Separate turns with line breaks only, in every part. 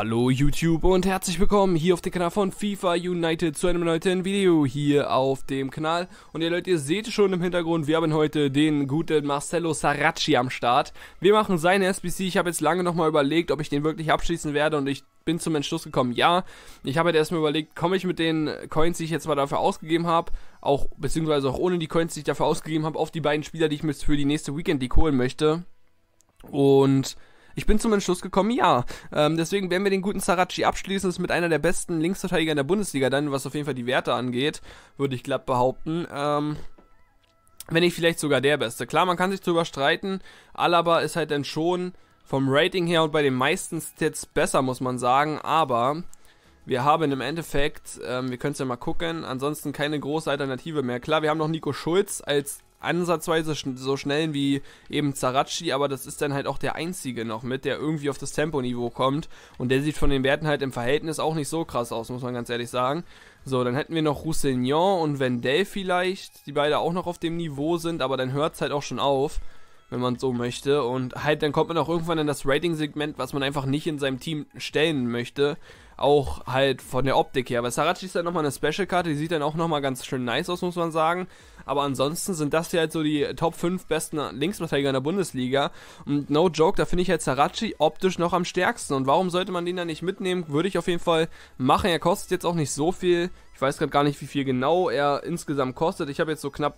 Hallo YouTube und herzlich willkommen hier auf dem Kanal von FIFA United zu einem neuen Video hier auf dem Kanal. Und ihr Leute, ihr seht schon im Hintergrund, wir haben heute den guten Marcelo Saracci am Start. Wir machen seine SBC, ich habe jetzt lange nochmal überlegt, ob ich den wirklich abschließen werde und ich bin zum Entschluss gekommen, ja, ich habe halt erstmal überlegt, komme ich mit den Coins, die ich jetzt mal dafür ausgegeben habe, auch, beziehungsweise auch ohne die Coins, die ich dafür ausgegeben habe, auf die beiden Spieler, die ich mir für die nächste Weekend League holen möchte. Und ich bin zum Entschluss gekommen, ja. Ähm, deswegen werden wir den guten Saracchi abschließen. Ist mit einer der besten Linksverteidiger in der Bundesliga dann, was auf jeden Fall die Werte angeht, würde ich glatt behaupten. Ähm, wenn nicht vielleicht sogar der Beste. Klar, man kann sich darüber streiten. Alaba ist halt dann schon vom Rating her und bei den meisten Stats besser, muss man sagen. Aber wir haben im Endeffekt, ähm, wir können es ja mal gucken, ansonsten keine große Alternative mehr. Klar, wir haben noch Nico Schulz als ansatzweise schn so schnellen wie eben Zaratschi, aber das ist dann halt auch der einzige noch mit, der irgendwie auf das Temponiveau kommt. Und der sieht von den Werten halt im Verhältnis auch nicht so krass aus, muss man ganz ehrlich sagen. So, dann hätten wir noch Roussillon und Wendell vielleicht, die beide auch noch auf dem Niveau sind, aber dann hört es halt auch schon auf wenn man so möchte. Und halt, dann kommt man auch irgendwann in das Rating-Segment, was man einfach nicht in seinem Team stellen möchte. Auch halt von der Optik her. Weil Sarachi ist dann nochmal eine Special-Karte, die sieht dann auch nochmal ganz schön nice aus, muss man sagen. Aber ansonsten sind das hier halt so die Top 5 besten Linksverteidiger in der Bundesliga. Und no joke, da finde ich halt Sarachi optisch noch am stärksten. Und warum sollte man den dann nicht mitnehmen? Würde ich auf jeden Fall machen. Er kostet jetzt auch nicht so viel. Ich weiß gerade gar nicht, wie viel genau er insgesamt kostet. Ich habe jetzt so knapp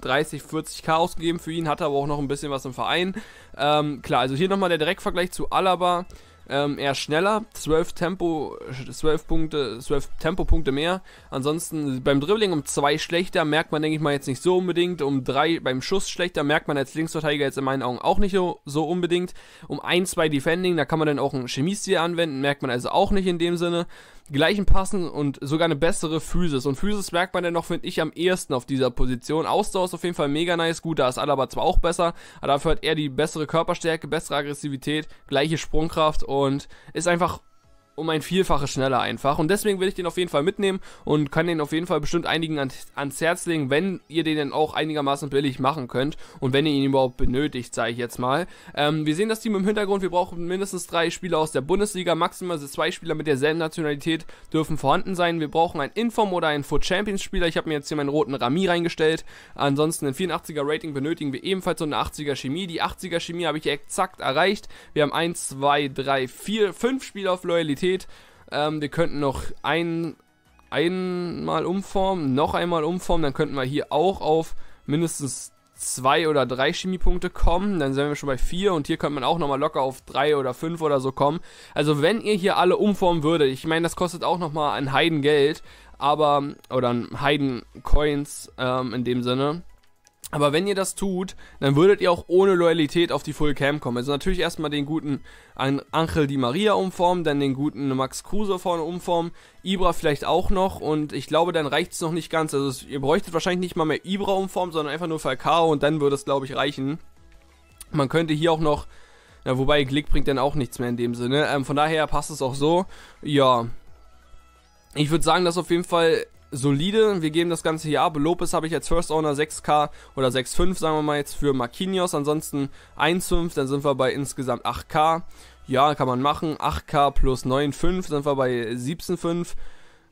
30, 40k ausgegeben für ihn, hat aber auch noch ein bisschen was im Verein. Ähm, klar, also hier nochmal der Direktvergleich zu Alaba. Ähm, eher schneller, 12 Tempo, 12 Punkte, 12 Tempopunkte mehr. Ansonsten beim Dribbling um 2 schlechter, merkt man, denke ich mal, jetzt nicht so unbedingt. Um 3 beim Schuss schlechter, merkt man als Linksverteidiger jetzt in meinen Augen auch nicht so, so unbedingt. Um 1, 2 Defending, da kann man dann auch einen Chemistil anwenden, merkt man also auch nicht in dem Sinne gleichen passen und sogar eine bessere Physis. Und Physis merkt man noch, finde ich, am ehesten auf dieser Position. Ausdauer ist auf jeden Fall mega nice, gut, da ist Alaba zwar auch besser, aber dafür hat er die bessere Körperstärke, bessere Aggressivität, gleiche Sprungkraft und ist einfach um ein Vielfaches schneller einfach. Und deswegen will ich den auf jeden Fall mitnehmen und kann den auf jeden Fall bestimmt einigen ans Herz legen, wenn ihr den dann auch einigermaßen billig machen könnt und wenn ihr ihn überhaupt benötigt, sage ich jetzt mal. Ähm, wir sehen das Team im Hintergrund, wir brauchen mindestens drei Spieler aus der Bundesliga, maximal zwei Spieler mit derselben Nationalität dürfen vorhanden sein. Wir brauchen einen Inform oder einen Foot Champions Spieler. Ich habe mir jetzt hier meinen roten Rami reingestellt. Ansonsten ein 84er Rating benötigen wir ebenfalls so eine 80er Chemie. Die 80er Chemie habe ich exakt erreicht. Wir haben 1, 2, 3, 4, 5 Spieler auf Loyalität Paket. Ähm, wir könnten noch ein, einmal umformen, noch einmal umformen. Dann könnten wir hier auch auf mindestens zwei oder drei Chemiepunkte kommen. Dann sind wir schon bei vier und hier könnte man auch nochmal locker auf drei oder fünf oder so kommen. Also wenn ihr hier alle umformen würdet, ich meine, das kostet auch nochmal ein Heidengeld, aber, oder ein Heiden-Coins ähm, in dem Sinne. Aber wenn ihr das tut, dann würdet ihr auch ohne Loyalität auf die Full Cam kommen. Also natürlich erstmal den guten Angel Di Maria umformen, dann den guten Max Kruse vorne umformen, Ibra vielleicht auch noch und ich glaube, dann reicht es noch nicht ganz. Also ihr bräuchtet wahrscheinlich nicht mal mehr Ibra umformen, sondern einfach nur Falcao und dann würde es, glaube ich, reichen. Man könnte hier auch noch, na, wobei Glick bringt dann auch nichts mehr in dem Sinne. Ähm, von daher passt es auch so. Ja, ich würde sagen, dass auf jeden Fall solide. Wir geben das Ganze hier ab. Lopez habe ich als First Owner 6K oder 6,5, sagen wir mal jetzt für Marquinhos. Ansonsten 1,5, dann sind wir bei insgesamt 8K. Ja, kann man machen. 8K plus 9,5 sind wir bei 17,5.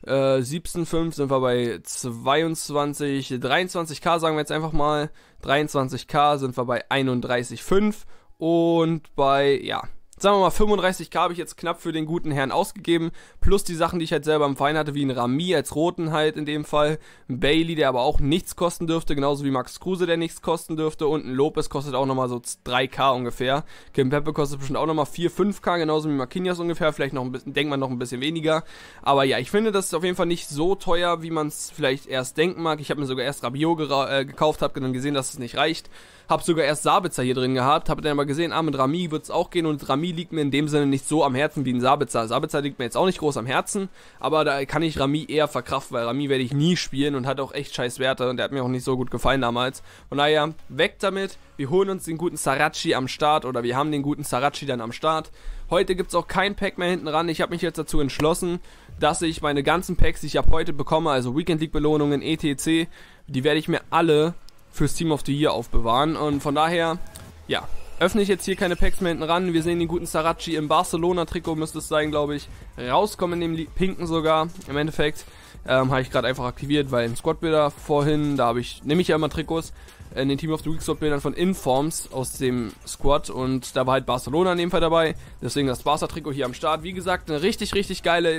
Äh, 17,5 sind wir bei 22, 23k sagen wir jetzt einfach mal. 23k sind wir bei 31,5 und bei, ja, sagen wir mal 35k habe ich jetzt knapp für den guten Herrn ausgegeben, plus die Sachen, die ich halt selber im Verein hatte, wie ein Rami als Roten halt in dem Fall, ein Bailey, der aber auch nichts kosten dürfte, genauso wie Max Kruse, der nichts kosten dürfte und ein Lopez kostet auch nochmal so 3k ungefähr, Kim Pepe kostet bestimmt auch nochmal 4, 5k, genauso wie Marquinhos ungefähr, vielleicht noch ein bisschen, denkt man noch ein bisschen weniger, aber ja, ich finde, das ist auf jeden Fall nicht so teuer, wie man es vielleicht erst denken mag, ich habe mir sogar erst Rabiot äh, gekauft, habe dann gesehen, dass es nicht reicht, habe sogar erst Sabitzer hier drin gehabt, habe dann aber gesehen, ah, mit Rami wird es auch gehen und Rami Rami liegt mir in dem Sinne nicht so am Herzen wie ein Sabitzer. Sabitzer liegt mir jetzt auch nicht groß am Herzen, aber da kann ich Rami eher verkraften, weil Rami werde ich nie spielen und hat auch echt scheiß Werte und der hat mir auch nicht so gut gefallen damals. Von daher, weg damit, wir holen uns den guten Saracchi am Start oder wir haben den guten Saracchi dann am Start. Heute gibt es auch kein Pack mehr hinten ran. Ich habe mich jetzt dazu entschlossen, dass ich meine ganzen Packs, die ich ab heute bekomme, also Weekend League Belohnungen, etc., die werde ich mir alle fürs Team of the Year aufbewahren. Und von daher, ja, öffne ich jetzt hier keine Packs mehr hinten ran. Wir sehen den guten Saracchi im Barcelona-Trikot, müsste es sein, glaube ich. Rauskommen in dem pinken sogar. Im Endeffekt ähm, habe ich gerade einfach aktiviert, weil im Squad-Builder vorhin, da habe ich, nehme ich ja immer Trikots, in den Team of the Week Squad-Bildern von Informs aus dem Squad und da war halt Barcelona in dem Fall dabei. Deswegen das Barca-Trikot hier am Start. Wie gesagt, eine richtig, richtig geile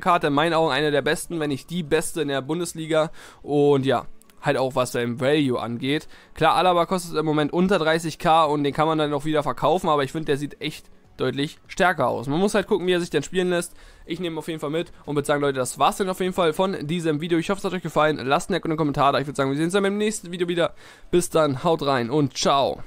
Karte. In meinen Augen eine der besten, wenn nicht die beste in der Bundesliga. Und ja, halt auch was sein Value angeht. Klar, Alaba kostet im Moment unter 30k und den kann man dann auch wieder verkaufen, aber ich finde, der sieht echt deutlich stärker aus. Man muss halt gucken, wie er sich denn spielen lässt. Ich nehme auf jeden Fall mit und würde sagen, Leute, das war's dann auf jeden Fall von diesem Video. Ich hoffe, es hat euch gefallen. Lasst einen Kommentar da. Ich würde sagen, wir sehen uns dann im nächsten Video wieder. Bis dann, haut rein und ciao.